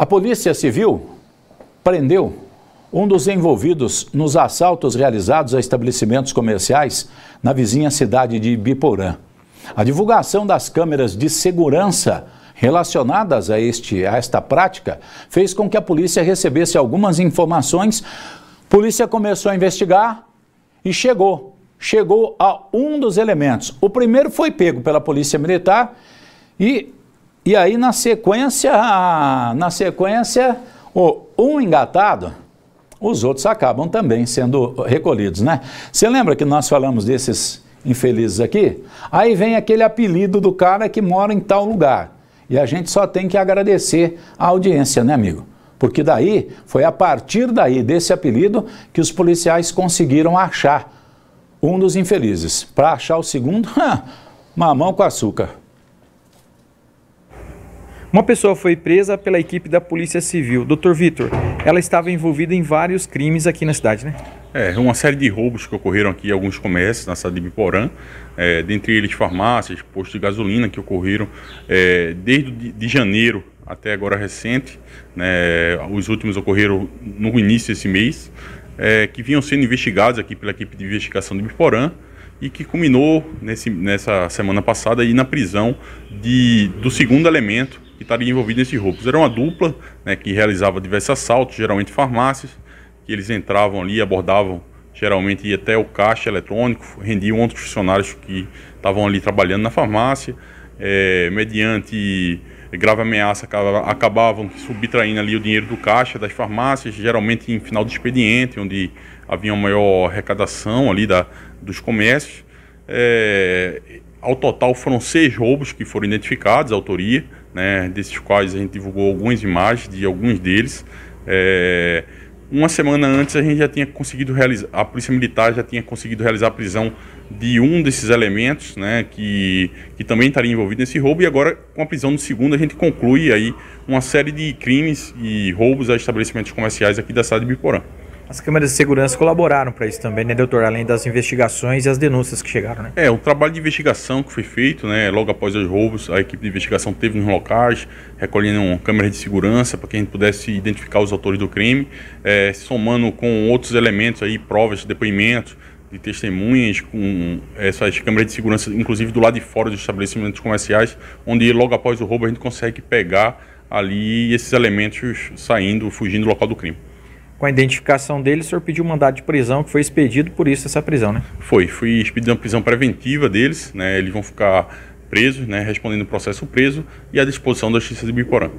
A Polícia Civil prendeu um dos envolvidos nos assaltos realizados a estabelecimentos comerciais na vizinha cidade de Biporã. A divulgação das câmeras de segurança relacionadas a, este, a esta prática fez com que a polícia recebesse algumas informações. A polícia começou a investigar e chegou. Chegou a um dos elementos. O primeiro foi pego pela Polícia Militar e e aí na sequência, na sequência, o um engatado, os outros acabam também sendo recolhidos, né? Você lembra que nós falamos desses infelizes aqui? Aí vem aquele apelido do cara que mora em tal lugar. E a gente só tem que agradecer a audiência, né, amigo? Porque daí, foi a partir daí desse apelido que os policiais conseguiram achar um dos infelizes. Para achar o segundo, mamão com açúcar. Uma pessoa foi presa pela equipe da Polícia Civil. Doutor Vitor, ela estava envolvida em vários crimes aqui na cidade, né? É, uma série de roubos que ocorreram aqui, alguns comércios na cidade de Biporã, é, dentre eles farmácias, postos de gasolina que ocorreram é, desde de janeiro até agora recente, né, os últimos ocorreram no início desse mês, é, que vinham sendo investigados aqui pela equipe de investigação de Biporã, e que culminou nesse, nessa semana passada aí na prisão de, do segundo elemento que estaria envolvido nesse roubo. Era uma dupla né, que realizava diversos assaltos, geralmente farmácias, que eles entravam ali, abordavam, geralmente ia até o caixa eletrônico, rendiam outros funcionários que estavam ali trabalhando na farmácia, é, mediante grave ameaça acabavam subtraindo ali o dinheiro do caixa das farmácias, geralmente em final de expediente, onde havia uma maior arrecadação ali da, dos comércios. É, ao total foram seis roubos que foram identificados, a autoria, né, desses quais a gente divulgou algumas imagens de alguns deles. É, uma semana antes a gente já tinha conseguido realizar, a polícia militar já tinha conseguido realizar a prisão de um desses elementos, né, que, que também estaria envolvido nesse roubo e agora com a prisão do segundo a gente conclui aí uma série de crimes e roubos a estabelecimentos comerciais aqui da cidade de Biporã. As câmeras de segurança colaboraram para isso também, né, doutor? Além das investigações e as denúncias que chegaram, né? É, o trabalho de investigação que foi feito, né, logo após os roubos, a equipe de investigação teve nos locais, recolhendo câmeras de segurança para que a gente pudesse identificar os autores do crime, é, somando com outros elementos aí, provas, depoimentos, de testemunhas com essas câmeras de segurança, inclusive do lado de fora dos estabelecimentos comerciais, onde logo após o roubo a gente consegue pegar ali esses elementos saindo, fugindo do local do crime com a identificação dele, o senhor pediu um mandado de prisão, que foi expedido por isso essa prisão, né? Foi, foi expedido uma prisão preventiva deles, né? Eles vão ficar presos, né? Respondendo o processo preso e à disposição da Justiça de Biporã.